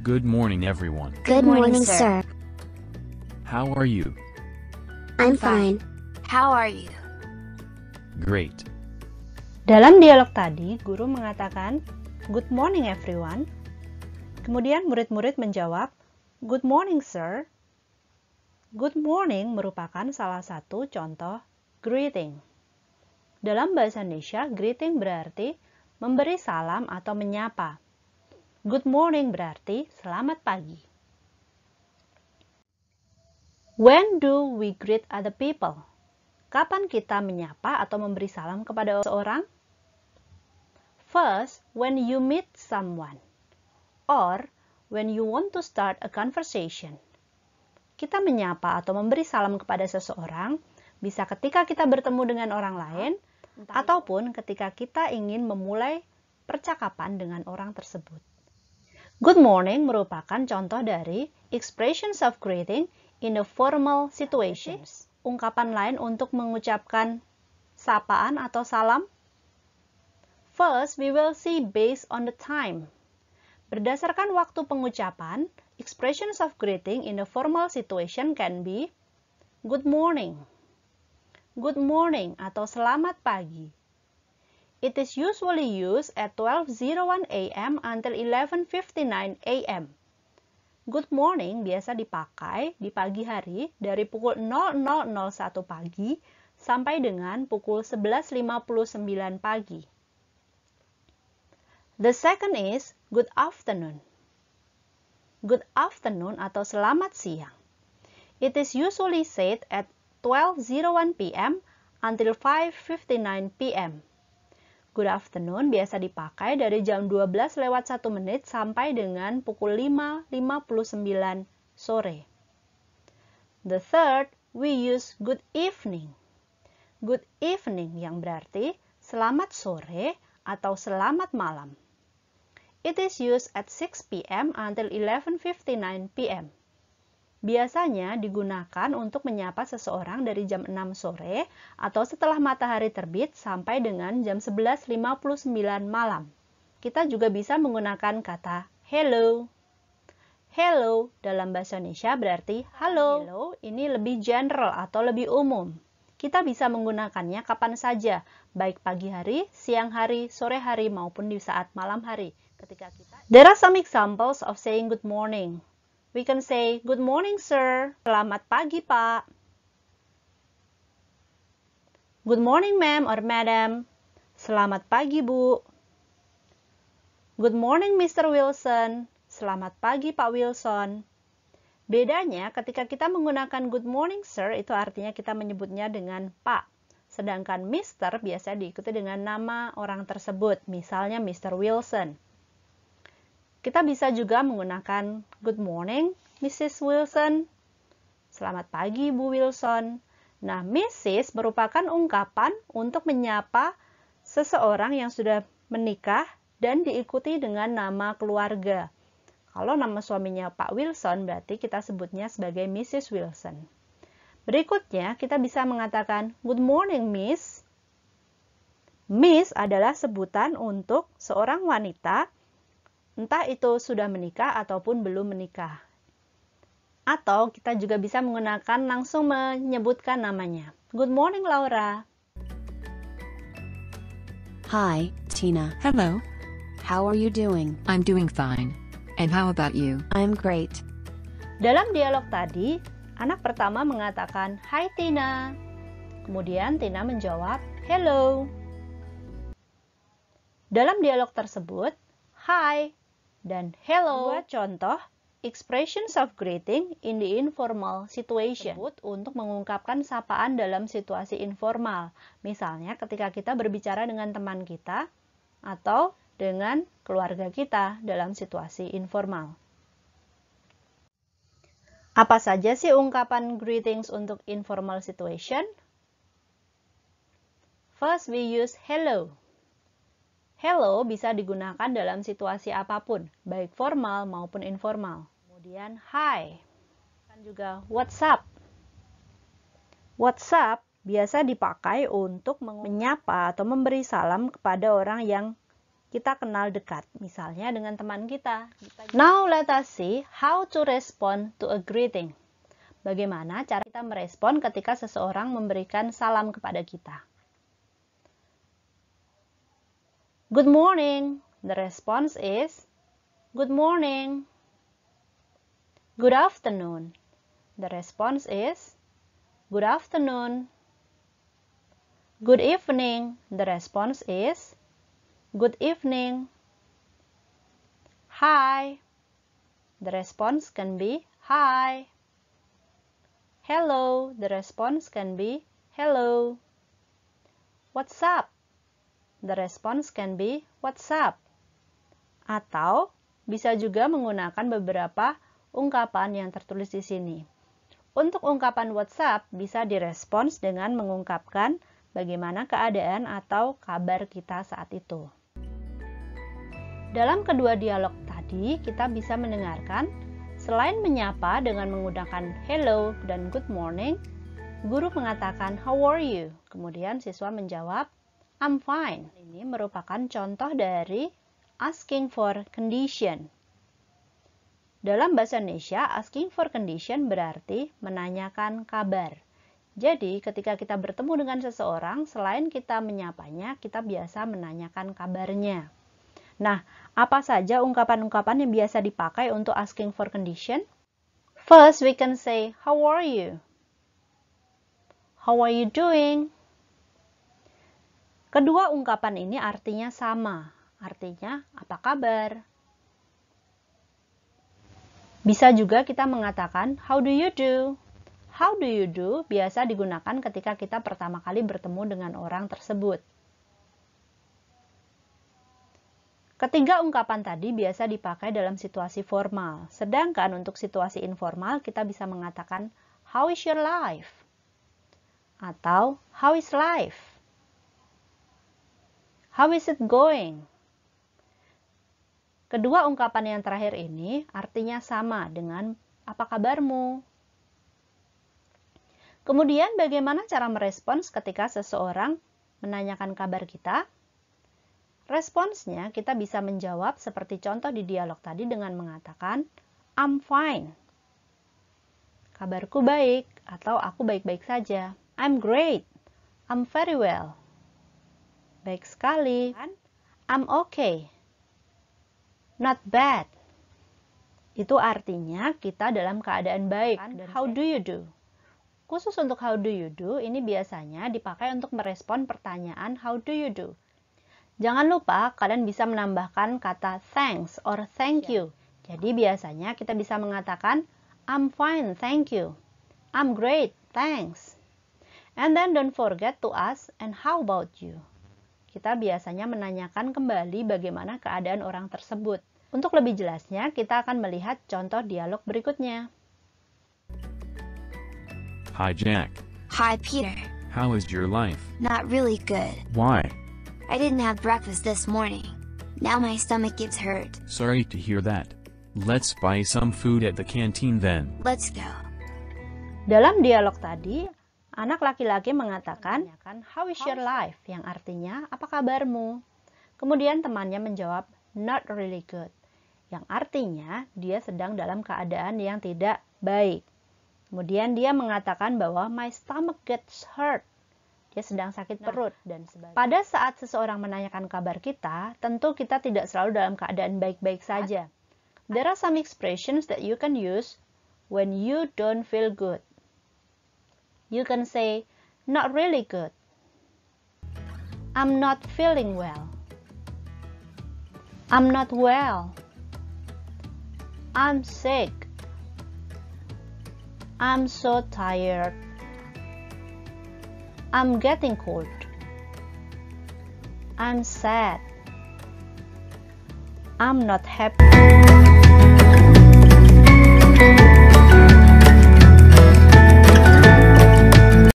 Good morning, everyone. Good morning, sir. How are you? I'm fine. How are you? Great. Dalam dialog tadi, guru mengatakan, Good morning, everyone. Kemudian murid-murid menjawab, Good morning, sir. Good morning merupakan salah satu contoh greeting. Dalam bahasa Indonesia, greeting berarti memberi salam atau menyapa. Good morning berarti selamat pagi. When do we greet other people? Kapan kita menyapa atau memberi salam kepada seorang? First, when you meet someone or when you want to start a conversation. Kita menyapa atau memberi salam kepada seseorang bisa ketika kita bertemu dengan orang lain ataupun ketika kita ingin memulai percakapan dengan orang tersebut. Good morning merupakan contoh dari expressions of greeting in a formal situation. Ungkapan lain untuk mengucapkan sapaan atau salam. First, we will see based on the time. Berdasarkan waktu pengucapan, expressions of greeting in a formal situation can be Good morning. Good morning atau selamat pagi. It is usually used at 12.01 a.m. until 11.59 a.m. Good morning biasa dipakai di pagi hari dari pukul 00.01 pagi sampai dengan pukul 11.59 pagi. The second is good afternoon. Good afternoon atau selamat siang. It is usually said at 12.01 p.m. until 5.59 p.m. Good afternoon biasa dipakai dari jam 12 lewat 1 menit sampai dengan pukul 5.59 sore. The third, we use good evening. Good evening yang berarti selamat sore atau selamat malam. It is used at 6 p.m. until 11.59 p.m. Biasanya digunakan untuk menyapa seseorang dari jam 6 sore atau setelah matahari terbit sampai dengan jam 11.59 malam. Kita juga bisa menggunakan kata hello. Hello dalam bahasa Indonesia berarti halo. Hello ini lebih general atau lebih umum. Kita bisa menggunakannya kapan saja, baik pagi hari, siang hari, sore hari maupun di saat malam hari. Ketika kita There are some examples of saying good morning. We can say, good morning, sir. Selamat pagi, Pak. Good morning, ma'am or madam. Selamat pagi, Bu. Good morning, Mr. Wilson. Selamat pagi, Pak Wilson. Bedanya ketika kita menggunakan good morning, sir, itu artinya kita menyebutnya dengan Pak. Sedangkan Mr. biasa diikuti dengan nama orang tersebut, misalnya Mr. Wilson. Kita bisa juga menggunakan good morning, Mrs. Wilson. Selamat pagi, Bu Wilson. Nah, Mrs. merupakan ungkapan untuk menyapa seseorang yang sudah menikah dan diikuti dengan nama keluarga. Kalau nama suaminya Pak Wilson, berarti kita sebutnya sebagai Mrs. Wilson. Berikutnya, kita bisa mengatakan "Good morning, Miss". Miss adalah sebutan untuk seorang wanita entah itu sudah menikah ataupun belum menikah. Atau kita juga bisa menggunakan langsung menyebutkan namanya. Good morning, Laura. Hi, Tina. Hello. How are you doing? I'm doing fine. And how about you? I'm great. Dalam dialog tadi, anak pertama mengatakan, Hi, Tina." Kemudian Tina menjawab, "Hello." Dalam dialog tersebut, "Hi" dan hello. Dua contoh expressions of greeting in the informal situation untuk mengungkapkan sapaan dalam situasi informal. Misalnya ketika kita berbicara dengan teman kita atau dengan keluarga kita dalam situasi informal. Apa saja sih ungkapan greetings untuk informal situation? First, we use hello. Hello bisa digunakan dalam situasi apapun, baik formal maupun informal. Kemudian hi. Dan juga WhatsApp. WhatsApp biasa dipakai untuk menyapa atau memberi salam kepada orang yang kita kenal dekat, misalnya dengan teman kita. Now let us see how to respond to a greeting. Bagaimana cara kita merespon ketika seseorang memberikan salam kepada kita. Good morning. The response is Good morning. Good afternoon. The response is Good afternoon. Good evening. The response is Good evening. Hi. The response can be Hi. Hello. The response can be Hello. What's up? The response can be WhatsApp. Atau bisa juga menggunakan beberapa ungkapan yang tertulis di sini. Untuk ungkapan WhatsApp bisa direspons dengan mengungkapkan bagaimana keadaan atau kabar kita saat itu. Dalam kedua dialog tadi, kita bisa mendengarkan selain menyapa dengan menggunakan hello dan good morning, guru mengatakan how are you? Kemudian siswa menjawab I'm fine. Ini merupakan contoh dari asking for condition. Dalam bahasa Indonesia, asking for condition berarti menanyakan kabar. Jadi, ketika kita bertemu dengan seseorang, selain kita menyapanya, kita biasa menanyakan kabarnya. Nah, apa saja ungkapan-ungkapan yang biasa dipakai untuk asking for condition? First, we can say, how are you? How are you doing? Kedua ungkapan ini artinya sama, artinya apa kabar? Bisa juga kita mengatakan how do you do? How do you do biasa digunakan ketika kita pertama kali bertemu dengan orang tersebut. Ketiga ungkapan tadi biasa dipakai dalam situasi formal, sedangkan untuk situasi informal kita bisa mengatakan how is your life? Atau how is life? How is it going? Kedua ungkapan yang terakhir ini artinya sama dengan apa kabarmu. Kemudian bagaimana cara merespons ketika seseorang menanyakan kabar kita? Responsnya kita bisa menjawab seperti contoh di dialog tadi dengan mengatakan I'm fine. Kabarku baik atau aku baik-baik saja. I'm great. I'm very well baik sekali. I'm okay. Not bad. Itu artinya kita dalam keadaan baik. Kan, how do you do? Khusus untuk how do you do, ini biasanya dipakai untuk merespon pertanyaan how do you do. Jangan lupa kalian bisa menambahkan kata thanks or thank ya. you. Jadi biasanya kita bisa mengatakan I'm fine, thank you. I'm great, thanks. And then don't forget to ask and how about you? kita biasanya menanyakan kembali bagaimana keadaan orang tersebut. Untuk lebih jelasnya, kita akan melihat contoh dialog berikutnya. Hi Jack. Hi Peter. How is your life? Not really good. Why? I didn't have breakfast this morning. Now my stomach gets hurt. Sorry to hear that. Let's buy some food at the canteen then. Let's go. Dalam dialog tadi, Anak laki-laki mengatakan, "How is your life?" yang artinya, "Apa kabarmu?" Kemudian temannya menjawab, "Not really good." yang artinya dia sedang dalam keadaan yang tidak baik. Kemudian dia mengatakan bahwa my stomach gets hurt. Dia sedang sakit nah, perut dan sebagainya. Pada saat seseorang menanyakan kabar kita, tentu kita tidak selalu dalam keadaan baik-baik saja. There are some expressions that you can use when you don't feel good. you can say not really good. I'm not feeling well. I'm not well. I'm sick. I'm so tired. I'm getting cold. I'm sad. I'm not happy.